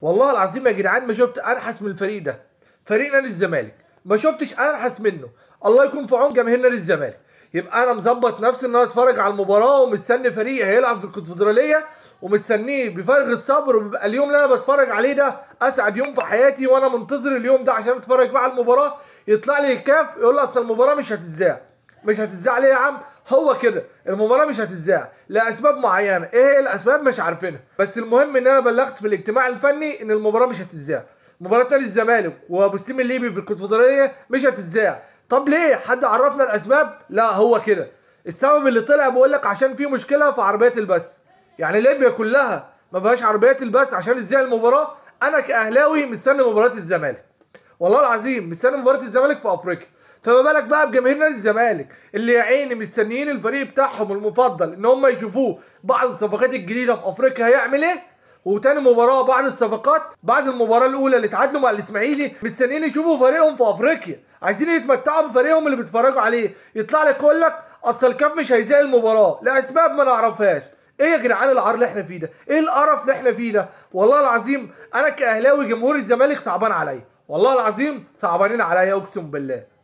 والله العظيم يا جدعان ما شفت ارحس من الفريق ده فريق نادي الزمالك ما شفتش ارحس منه الله يكون في عون جماهير نادي الزمالك يبقى انا مظبط نفسي ان انا اتفرج على المباراه ومستني فريق هيلعب في الكونفدراليه ومستنيه بفارغ الصبر وبيبقى اليوم اللي انا بتفرج عليه ده اسعد يوم في حياتي وانا منتظر اليوم ده عشان اتفرج بقى على المباراه يطلع لي الكاف يقول لي اصل المباراه مش هتتذاع مش هتتذاع ليه يا عم هو كده المباراه مش هتتذاع لاسباب معينه ايه هي الاسباب مش عارفينها بس المهم ان انا بلغت في الاجتماع الفني ان المباراه مش هتتذاع مباراه نادي الزمالك وابو سليم الليبي بالكونفدراليه مش هتتذاع طب ليه حد عرفنا الاسباب لا هو كده السبب اللي طلع بقول لك عشان في مشكله في عربيات البث يعني ليبيا كلها ما فيهاش عربيات البث عشان ازاي المباراه انا كاهلاوي مستني مباراه الزمالك والله العظيم مستني مباراه الزمالك في افريقيا فما بالك بقى بجماهير نادي الزمالك اللي يا عيني مستنيين الفريق بتاعهم المفضل ان هم يشوفوه بعد الصفقات الجديده في افريقيا هيعمل ايه وتاني مباراه بعد الصفقات بعد المباراه الاولى اللي اتعادلوا مع الاسماعيلي مستنيين يشوفوا فريقهم في افريقيا عايزين يتمتعوا بفريقهم اللي بيتفرجوا عليه يطلع لك يقول لك اصل الكاف مش هيذاع المباراه لاسباب ما نعرفهاش ايه يا جدعان العار اللي احنا فيه ده ايه القرف اللي احنا فيه ده والله العظيم انا كاهلاوي جمهور الزمالك صعبان عليا والله العظيم صعبانين عليا اقسم بالله